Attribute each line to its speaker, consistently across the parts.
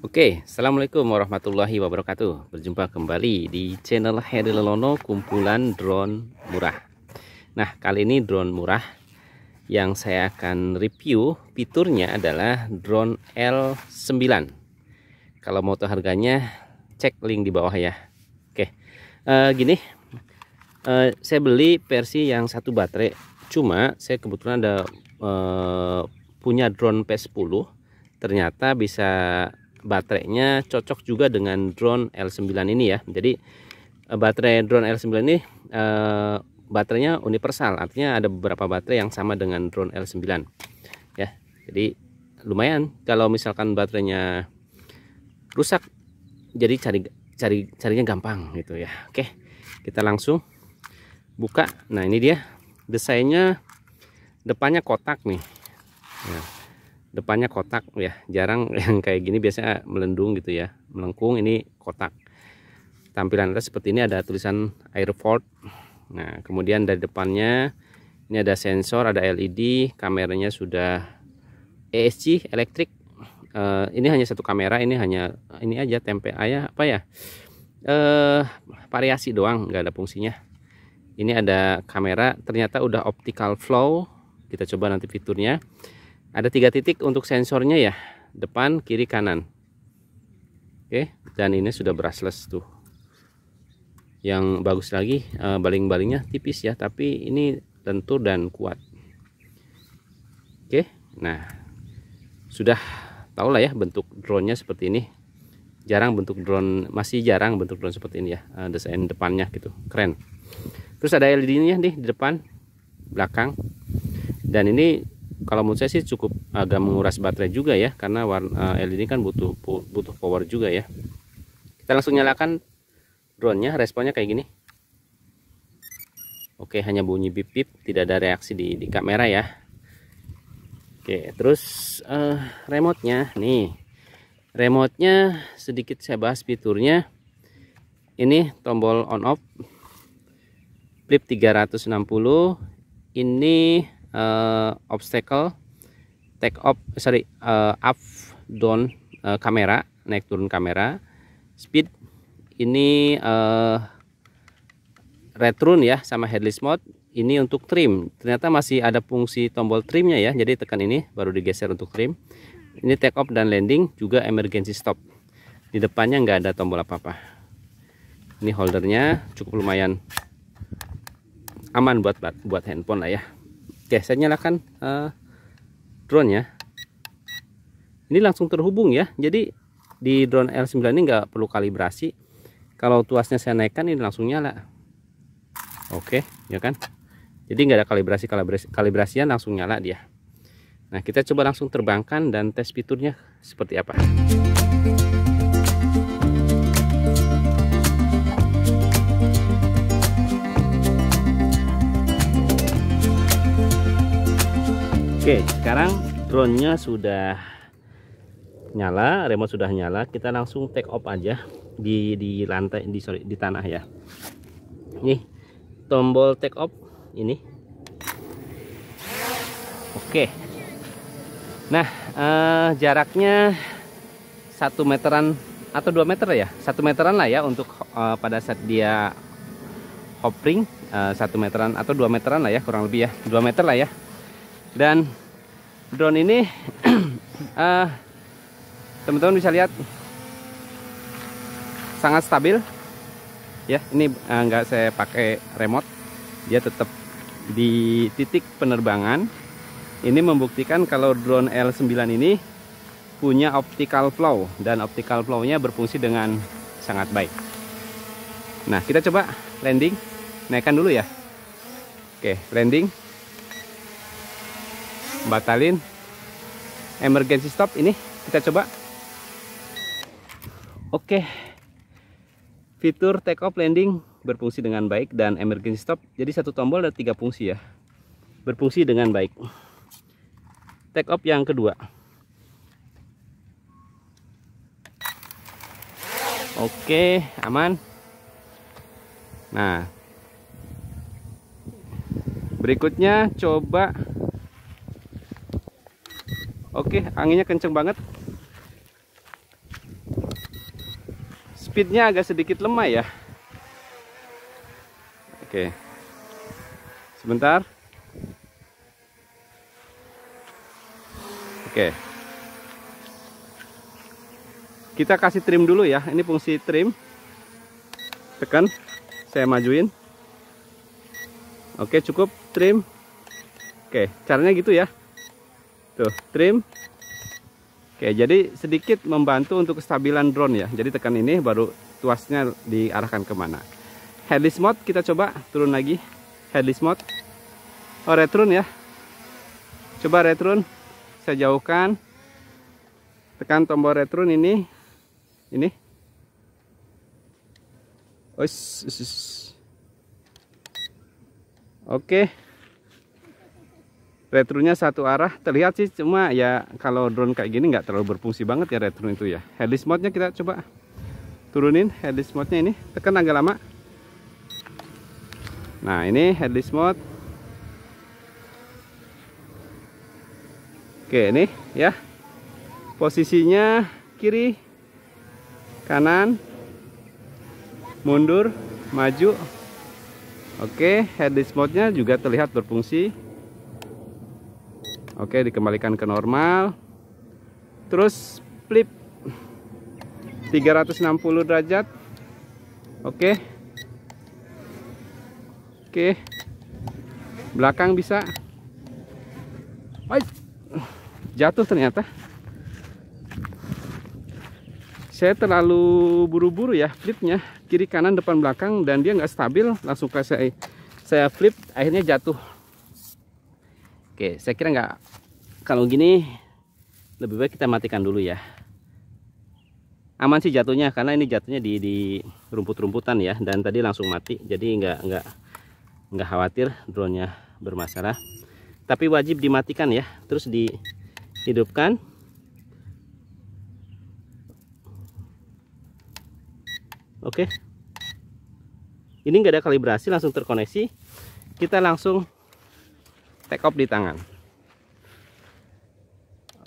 Speaker 1: Oke, Assalamualaikum warahmatullahi wabarakatuh Berjumpa kembali di channel Heri Lelono Kumpulan Drone Murah Nah, kali ini drone murah Yang saya akan review Fiturnya adalah drone L9 Kalau mau tahu harganya Cek link di bawah ya Oke, okay. Eh, gini uh, Saya beli versi yang satu baterai Cuma, saya kebetulan ada uh, punya drone P10 ternyata bisa baterainya cocok juga dengan drone L9 ini ya jadi eh, baterai drone L9 ini eh, baterainya universal artinya ada beberapa baterai yang sama dengan drone L9 ya jadi lumayan kalau misalkan baterainya rusak jadi cari cari carinya gampang gitu ya oke kita langsung buka nah ini dia desainnya depannya kotak nih nah depannya kotak ya jarang yang kayak gini biasanya melendung gitu ya melengkung ini kotak tampilan atas seperti ini ada tulisan airport nah kemudian dari depannya ini ada sensor ada LED kameranya sudah ESC elektrik uh, ini hanya satu kamera ini hanya ini aja tempe ayah apa ya eh uh, variasi doang nggak ada fungsinya ini ada kamera ternyata udah optical flow kita coba nanti fiturnya ada tiga titik untuk sensornya ya, depan, kiri, kanan. Oke, dan ini sudah brushless tuh. Yang bagus lagi eh, baling-balingnya tipis ya, tapi ini lentur dan kuat. Oke, nah sudah tau lah ya bentuk drone-nya seperti ini. Jarang bentuk drone, masih jarang bentuk drone seperti ini ya, eh, desain depannya gitu, keren. Terus ada LED-nya nih di depan, belakang. Dan ini kalau menurut saya sih cukup agak menguras baterai juga ya karena warna eh, LED kan butuh butuh power juga ya kita langsung nyalakan drone-nya responnya kayak gini oke hanya bunyi bip bip tidak ada reaksi di, di kamera ya oke terus uh, remote-nya nih remote-nya sedikit saya bahas fiturnya ini tombol on off flip 360 ini uh, obstacle take off eh, sorry uh, up down uh, kamera naik turun kamera speed ini uh, retrun ya sama headless mode ini untuk trim ternyata masih ada fungsi tombol trimnya ya jadi tekan ini baru digeser untuk trim ini take off dan landing juga emergency stop di depannya nggak ada tombol apa-apa ini holdernya cukup lumayan aman buat buat handphone lah ya Oke, saya nyalakan uh, eh, drone ya. Ini langsung terhubung ya. Jadi di drone L9 ini nggak perlu kalibrasi. Kalau tuasnya saya naikkan ini langsung nyala. Oke, ya kan? Jadi nggak ada kalibrasi kalibrasi Kalibrasinya langsung nyala dia. Nah, kita coba langsung terbangkan dan tes fiturnya seperti apa. Oke, sekarang drone-nya sudah nyala, remote sudah nyala. Kita langsung take off aja di di lantai di sorry, di tanah ya. Nih, tombol take off ini. Oke. Nah, eh, jaraknya 1 meteran atau 2 meter ya 1 meteran lah ya untuk eh, pada saat dia hopping eh, 1 meteran atau 2 meteran lah ya kurang lebih ya 2 meter lah ya dan drone ini eh, teman-teman uh, bisa lihat sangat stabil ya ini uh, nggak saya pakai remote dia tetap di titik penerbangan ini membuktikan kalau drone L9 ini punya optical flow dan optical flow-nya berfungsi dengan sangat baik nah kita coba landing naikkan dulu ya oke landing batalin emergency stop ini kita coba oke fitur take off landing berfungsi dengan baik dan emergency stop jadi satu tombol ada tiga fungsi ya berfungsi dengan baik take off yang kedua Oke, aman. Nah, berikutnya coba Oke, anginnya kenceng banget. Speednya agak sedikit lemah ya. Oke. Sebentar. Oke. Kita kasih trim dulu ya. Ini fungsi trim. Tekan. Saya majuin. Oke, cukup trim. Oke, caranya gitu ya tuh trim oke jadi sedikit membantu untuk kestabilan drone ya jadi tekan ini baru tuasnya diarahkan kemana headless mode kita coba turun lagi headless mode oh return ya coba return saya jauhkan tekan tombol return ini ini Oke retronya satu arah terlihat sih cuma ya kalau drone kayak gini nggak terlalu berfungsi banget ya retro itu ya headless mode nya kita coba turunin headless mode nya ini tekan agak lama nah ini headless mode oke ini ya posisinya kiri kanan mundur maju oke headless mode nya juga terlihat berfungsi Oke, dikembalikan ke normal. Terus flip 360 derajat. Oke. Oke. Belakang bisa. jatuh ternyata. Saya terlalu buru-buru ya flipnya kiri kanan depan belakang dan dia nggak stabil langsung ke saya saya flip akhirnya jatuh Oke, saya kira nggak kalau gini lebih baik kita matikan dulu ya. Aman sih jatuhnya karena ini jatuhnya di, di rumput-rumputan ya dan tadi langsung mati jadi nggak nggak nggak khawatir drone-nya bermasalah. Tapi wajib dimatikan ya, terus dihidupkan. Oke. Ini nggak ada kalibrasi langsung terkoneksi. Kita langsung take off di tangan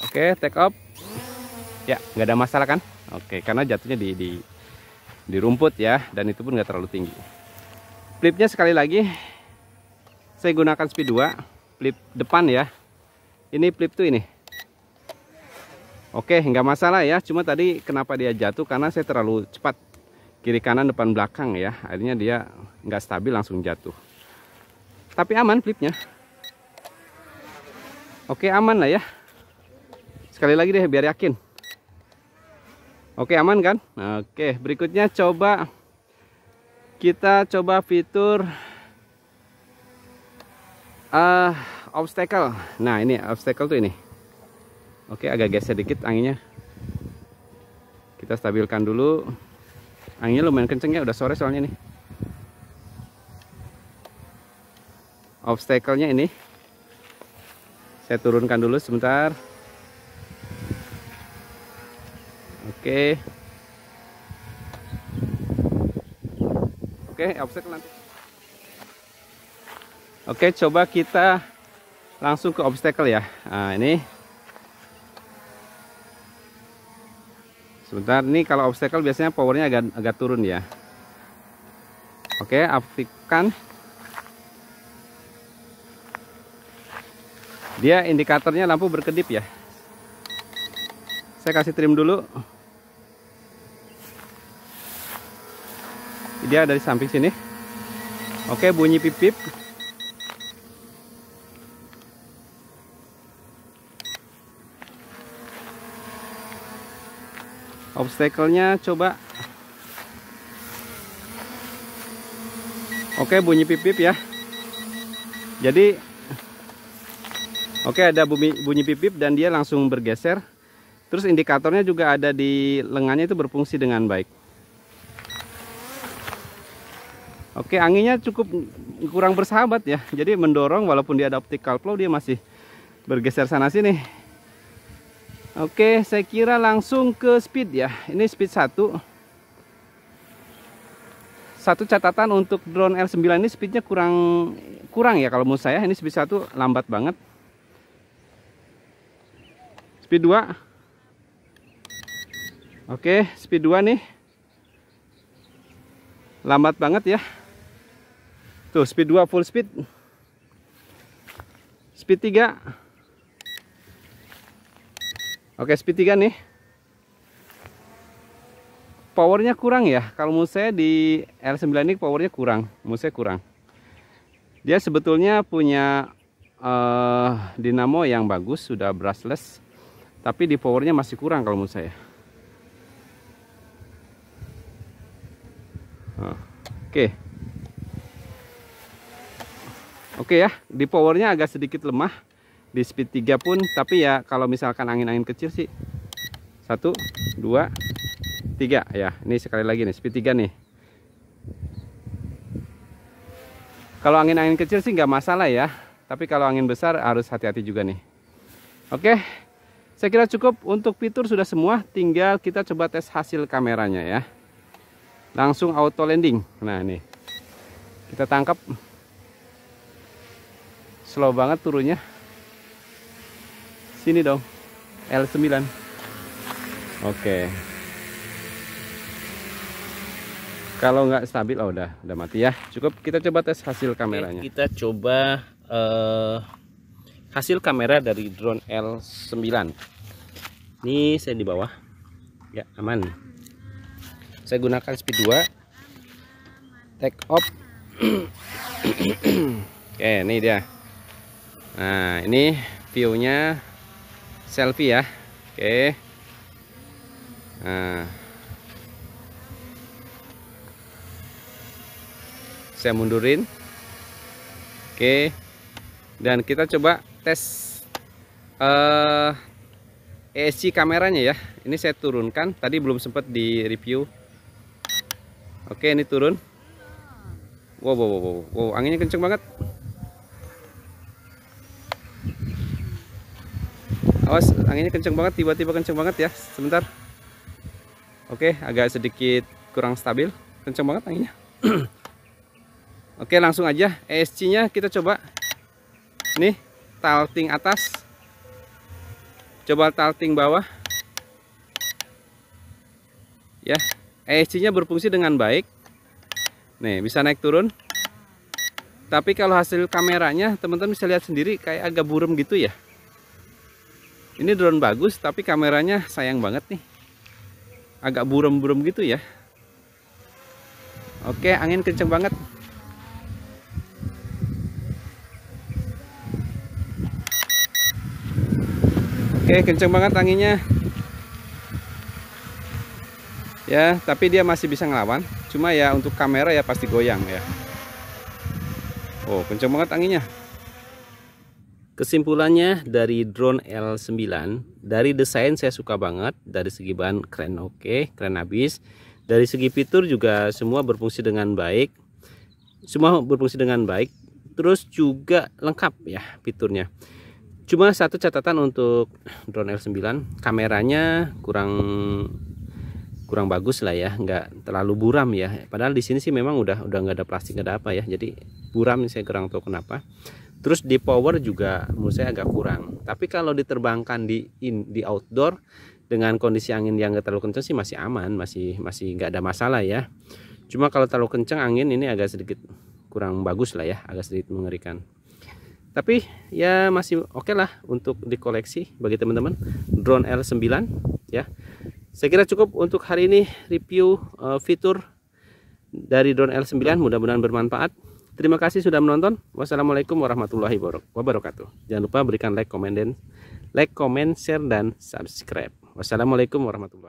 Speaker 1: oke take off ya nggak ada masalah kan oke karena jatuhnya di di di rumput ya dan itu pun nggak terlalu tinggi flipnya sekali lagi saya gunakan speed 2 flip depan ya ini flip tuh ini oke nggak masalah ya cuma tadi kenapa dia jatuh karena saya terlalu cepat kiri kanan depan belakang ya akhirnya dia nggak stabil langsung jatuh tapi aman flipnya Oke aman lah ya. Sekali lagi deh biar yakin. Oke aman kan? Oke berikutnya coba kita coba fitur uh, obstacle. Nah ini obstacle tuh ini. Oke agak geser dikit anginnya. Kita stabilkan dulu. Anginnya lumayan kenceng ya udah sore soalnya nih. Obstacle-nya ini saya turunkan dulu sebentar oke oke obstacle nanti oke coba kita langsung ke obstacle ya nah ini sebentar ini kalau obstacle biasanya powernya agak agak turun ya oke aktifkan dia indikatornya lampu berkedip ya saya kasih trim dulu dia dari samping sini oke bunyi pipip obstacle-nya coba oke bunyi pipip ya jadi Oke ada bunyi, bunyi pipip dan dia langsung bergeser. Terus indikatornya juga ada di lengannya itu berfungsi dengan baik. Oke anginnya cukup kurang bersahabat ya. Jadi mendorong walaupun dia ada optical flow dia masih bergeser sana sini. Oke saya kira langsung ke speed ya. Ini speed 1. Satu catatan untuk drone R9 ini speednya kurang kurang ya kalau menurut saya. Ini speed 1 lambat banget speed 2 oke speed 2 nih lambat banget ya tuh speed 2 full speed speed 3 oke speed 3 nih powernya kurang ya kalau menurut saya di L9 ini powernya kurang menurut saya kurang dia sebetulnya punya uh, dinamo yang bagus sudah brushless tapi di powernya masih kurang kalau menurut saya nah, oke okay. oke okay ya di powernya agak sedikit lemah di speed 3 pun tapi ya kalau misalkan angin-angin kecil sih satu dua tiga ya ini sekali lagi nih speed 3 nih kalau angin-angin kecil sih nggak masalah ya tapi kalau angin besar harus hati-hati juga nih oke okay. Saya kira cukup untuk fitur sudah semua, tinggal kita coba tes hasil kameranya ya. Langsung auto landing. Nah, ini Kita tangkap. Slow banget turunnya. Sini dong. L9. Oke. Kalau nggak stabil, oh udah, udah mati ya. Cukup kita coba tes hasil kameranya. Kita coba uh, hasil kamera dari drone L9 ini saya di bawah ya aman saya gunakan speed 2 take off oke ini dia nah ini viewnya selfie ya oke nah saya mundurin oke dan kita coba tes uh, eh, ESC kameranya ya ini saya turunkan tadi belum sempat di review oke ini turun wow wow wow, wow. anginnya kenceng banget awas anginnya kenceng banget tiba-tiba kenceng banget ya sebentar oke agak sedikit kurang stabil kenceng banget anginnya oke langsung aja ESC nya kita coba nih talting atas coba talting bawah ya ESC nya berfungsi dengan baik nih bisa naik turun tapi kalau hasil kameranya teman-teman bisa lihat sendiri kayak agak burem gitu ya ini drone bagus tapi kameranya sayang banget nih agak burem-burem gitu ya oke angin kenceng banget Oke, kenceng banget anginnya. Ya, tapi dia masih bisa ngelawan. Cuma ya untuk kamera ya pasti goyang ya. Oh, kenceng banget anginnya. Kesimpulannya dari drone L9, dari desain saya suka banget, dari segi bahan keren oke, okay, keren habis. Dari segi fitur juga semua berfungsi dengan baik. Semua berfungsi dengan baik, terus juga lengkap ya fiturnya. Cuma satu catatan untuk drone L9, kameranya kurang kurang bagus lah ya, nggak terlalu buram ya. Padahal di sini sih memang udah udah nggak ada plastik nggak ada apa ya, jadi buram saya kurang tahu kenapa. Terus di power juga menurut saya agak kurang. Tapi kalau diterbangkan di in, di outdoor dengan kondisi angin yang nggak terlalu kenceng sih masih aman, masih masih nggak ada masalah ya. Cuma kalau terlalu kenceng angin ini agak sedikit kurang bagus lah ya, agak sedikit mengerikan tapi ya masih oke okay lah untuk dikoleksi bagi teman-teman drone L9 ya saya kira cukup untuk hari ini review uh, fitur dari drone L9 mudah-mudahan bermanfaat terima kasih sudah menonton wassalamualaikum warahmatullahi wabarakatuh jangan lupa berikan like komen dan like comment share dan subscribe wassalamualaikum warahmatullahi